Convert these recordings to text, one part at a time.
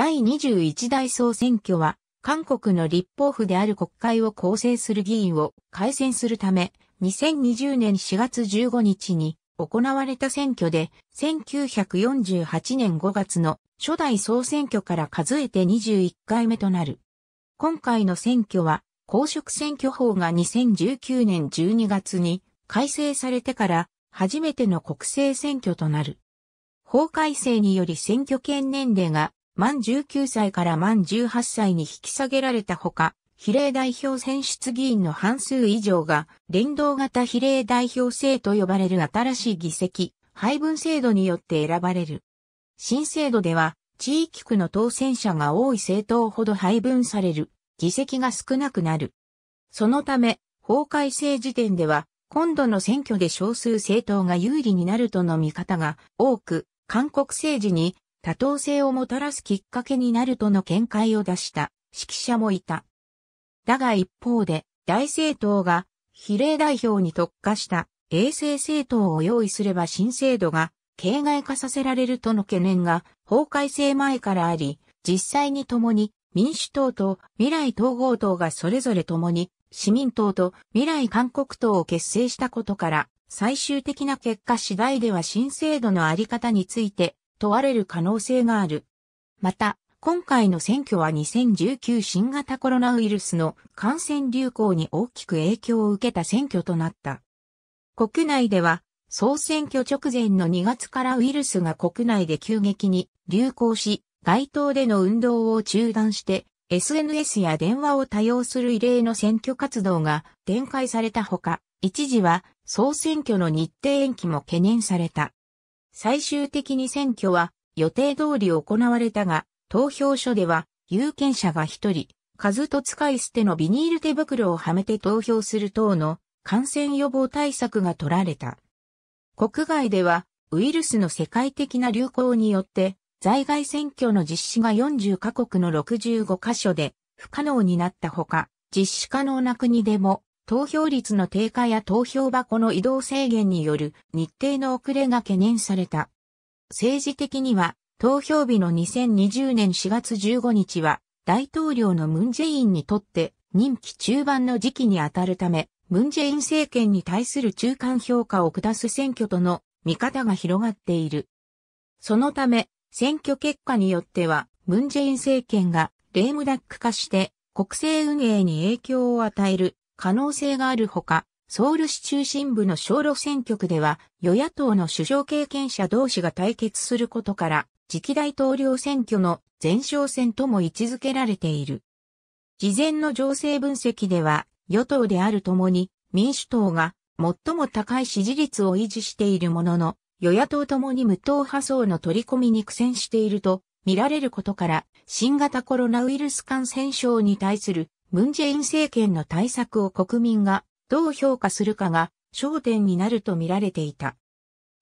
第21代総選挙は、韓国の立法府である国会を構成する議員を改選するため、2020年4月15日に行われた選挙で、1948年5月の初代総選挙から数えて21回目となる。今回の選挙は、公職選挙法が2019年12月に改正されてから初めての国政選挙となる。法改正により選挙権年齢が満19歳から満18歳に引き下げられたほか、比例代表選出議員の半数以上が連動型比例代表制と呼ばれる新しい議席、配分制度によって選ばれる。新制度では、地域区の当選者が多い政党ほど配分される、議席が少なくなる。そのため、法改正時点では、今度の選挙で少数政党が有利になるとの見方が多く、韓国政治に多党性をもたらすきっかけになるとの見解を出した指揮者もいた。だが一方で、大政党が比例代表に特化した衛生政党を用意すれば新制度が形骸化させられるとの懸念が法改正前からあり、実際に共に民主党と未来統合党がそれぞれ共に市民党と未来韓国党を結成したことから、最終的な結果次第では新制度のあり方について問われる可能性がある。また、今回の選挙は2019新型コロナウイルスの感染流行に大きく影響を受けた選挙となった。国内では、総選挙直前の2月からウイルスが国内で急激に流行し、街頭での運動を中断して、SNS や電話を多用する異例の選挙活動が展開されたほか、一時は総選挙の日程延期も懸念された。最終的に選挙は予定通り行われたが、投票所では有権者が一人、数と使い捨てのビニール手袋をはめて投票する等の感染予防対策が取られた。国外ではウイルスの世界的な流行によって在外選挙の実施が40カ国の65カ所で不可能になったほか、実施可能な国でも投票率の低下や投票箱の移動制限による日程の遅れが懸念された。政治的には、投票日の2020年4月15日は、大統領のムンジェインにとって任期中盤の時期にあたるため、ムンジェイン政権に対する中間評価を下す選挙との見方が広がっている。そのため、選挙結果によっては、ムンジェイン政権がレームダック化して国政運営に影響を与える可能性があるほか、ソウル市中心部の小路選挙区では、与野党の首相経験者同士が対決することから、次期大統領選挙の前哨戦とも位置づけられている。事前の情勢分析では、与党であるともに、民主党が最も高い支持率を維持しているものの、与野党ともに無党派層の取り込みに苦戦していると見られることから、新型コロナウイルス感染症に対するムンジェイン政権の対策を国民がどう評価するかが焦点になると見られていた。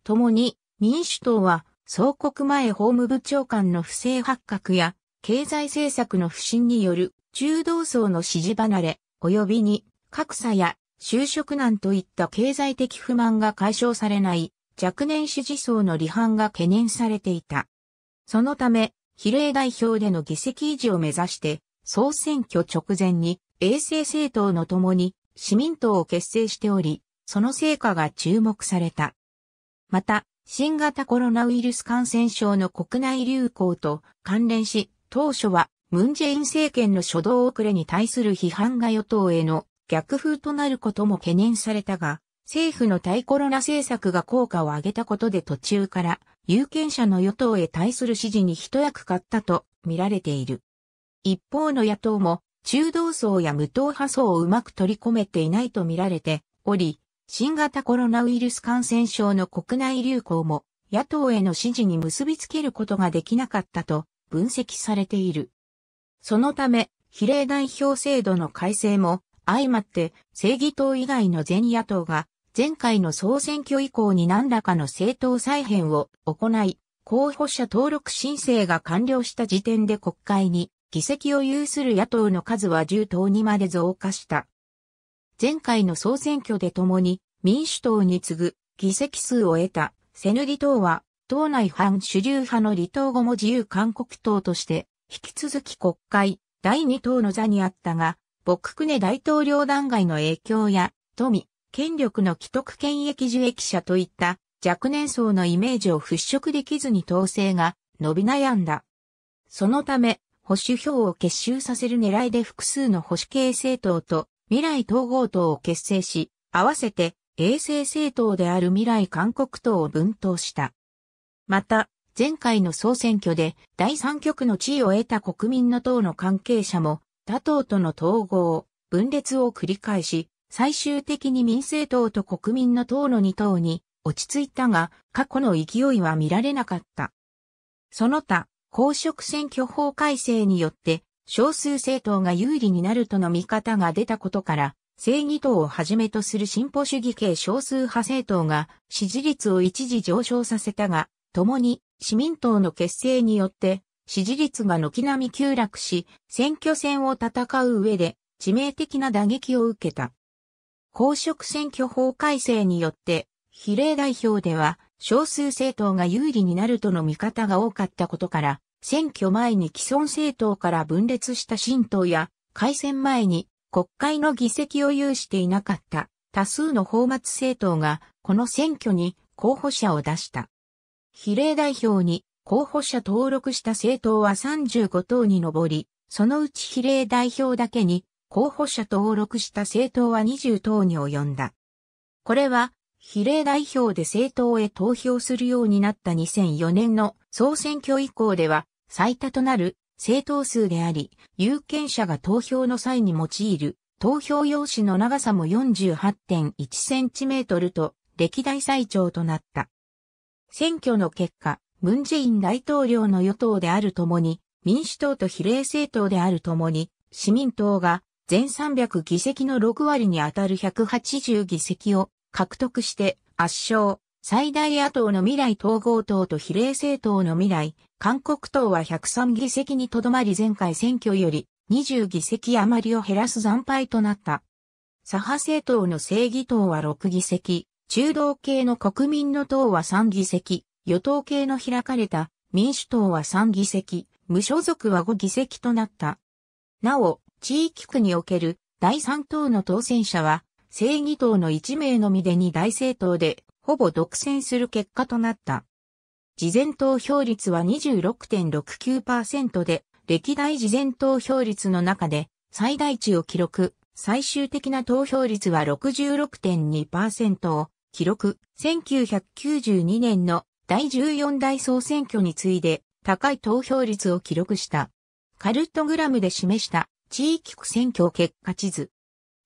共に民主党は総国前法務部長官の不正発覚や経済政策の不振による中道層の支持離れ及びに格差や就職難といった経済的不満が解消されない若年支持層の離反が懸念されていた。そのため、比例代表での議席維持を目指して総選挙直前に、衛星政党の共に、市民党を結成しており、その成果が注目された。また、新型コロナウイルス感染症の国内流行と関連し、当初はムンジェイン政権の初動遅れに対する批判が与党への逆風となることも懸念されたが、政府の対コロナ政策が効果を上げたことで途中から有権者の与党へ対する支持に一役買ったと見られている。一方の野党も、中道層や無党派層をうまく取り込めていないと見られており、新型コロナウイルス感染症の国内流行も野党への支持に結びつけることができなかったと分析されている。そのため、比例代表制度の改正も相まって正義党以外の全野党が前回の総選挙以降に何らかの政党再編を行い、候補者登録申請が完了した時点で国会に議席を有する野党の数は10党にまで増加した。前回の総選挙で共に民主党に次ぐ議席数を得たセヌリ党は党内反主流派の離党後も自由韓国党として引き続き国会第2党の座にあったが、ボククネ大統領弾劾の影響や富、権力の既得権益受益者といった若年層のイメージを払拭できずに統制が伸び悩んだ。そのため、保守票を結集させる狙いで複数の保守系政党と未来統合党を結成し、合わせて衛星政党である未来韓国党を分党した。また、前回の総選挙で第三極の地位を得た国民の党の関係者も他党との統合、分裂を繰り返し、最終的に民政党と国民の党の二党に落ち着いたが、過去の勢いは見られなかった。その他、公職選挙法改正によって、少数政党が有利になるとの見方が出たことから、正義党をはじめとする進歩主義系少数派政党が支持率を一時上昇させたが、共に市民党の結成によって支持率が軒並み急落し、選挙戦を戦う上で致命的な打撃を受けた。公職選挙法改正によって、比例代表では少数政党が有利になるとの見方が多かったことから、選挙前に既存政党から分裂した新党や、改選前に国会の議席を有していなかった多数の法末政党がこの選挙に候補者を出した。比例代表に候補者登録した政党は35党に上り、そのうち比例代表だけに候補者登録した政党は20党に及んだ。これは比例代表で政党へ投票するようになった2004年の総選挙以降では最多となる政党数であり、有権者が投票の際に用いる投票用紙の長さも 48.1cm と歴代最長となった。選挙の結果、ムンジェイン大統領の与党であるともに、民主党と比例政党であるともに、市民党が全300議席の6割にあたる180議席を獲得して圧勝、最大野党の未来統合党と比例政党の未来、韓国党は103議席にとどまり前回選挙より20議席余りを減らす惨敗となった。左派政党の正義党は6議席、中道系の国民の党は3議席、与党系の開かれた民主党は3議席、無所属は5議席となった。なお、地域区における第3党の当選者は正義党の1名のみで2大政党で、ほぼ独占する結果となった。事前投票率は26.69%で、歴代事前投票率の中で最大値を記録、最終的な投票率は66.2%を記録、1992年の第14代総選挙に次いで高い投票率を記録した。カルトグラムで示した地域区選挙結果地図。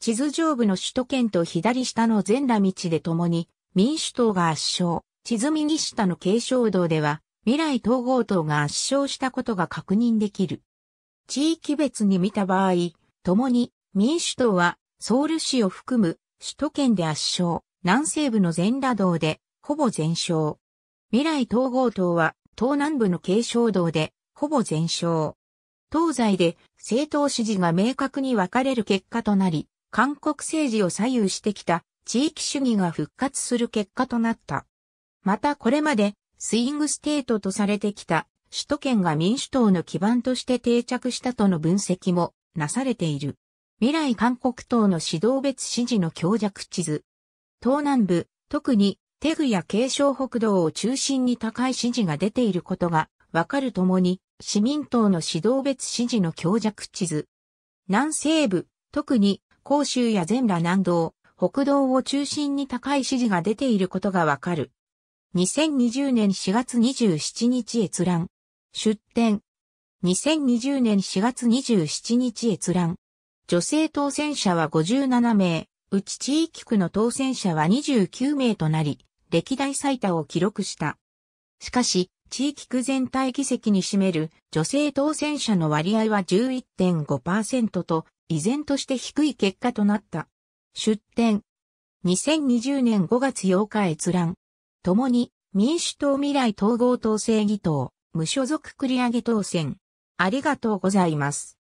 地図上部の首都圏と左下の全羅道で共に民主党が圧勝、地図右下の継承道では未来統合党が圧勝したことが確認できる。地域別に見た場合、共に民主党はソウル市を含む首都圏で圧勝、南西部の全羅道でほぼ全勝。未来統合党は東南部の継承道でほぼ全勝。東西で政党支持が明確に分かれる結果となり、韓国政治を左右してきた地域主義が復活する結果となった。またこれまでスイングステートとされてきた首都圏が民主党の基盤として定着したとの分析もなされている。未来韓国党の指導別支持の強弱地図。東南部、特にテグや継承北道を中心に高い支持が出ていることがわかるともに、市民党の指導別支持の強弱地図。南西部、特に甲州や全羅南道、北道を中心に高い指示が出ていることがわかる。2020年4月27日閲覧。出展。2020年4月27日閲覧。女性当選者は57名、うち地域区の当選者は29名となり、歴代最多を記録した。しかし、地域区全体議席に占める女性当選者の割合は11.5%と依然として低い結果となった。出展。2020年5月8日閲覧。共に民主党未来統合党政議党、無所属繰り上げ当選。ありがとうございます。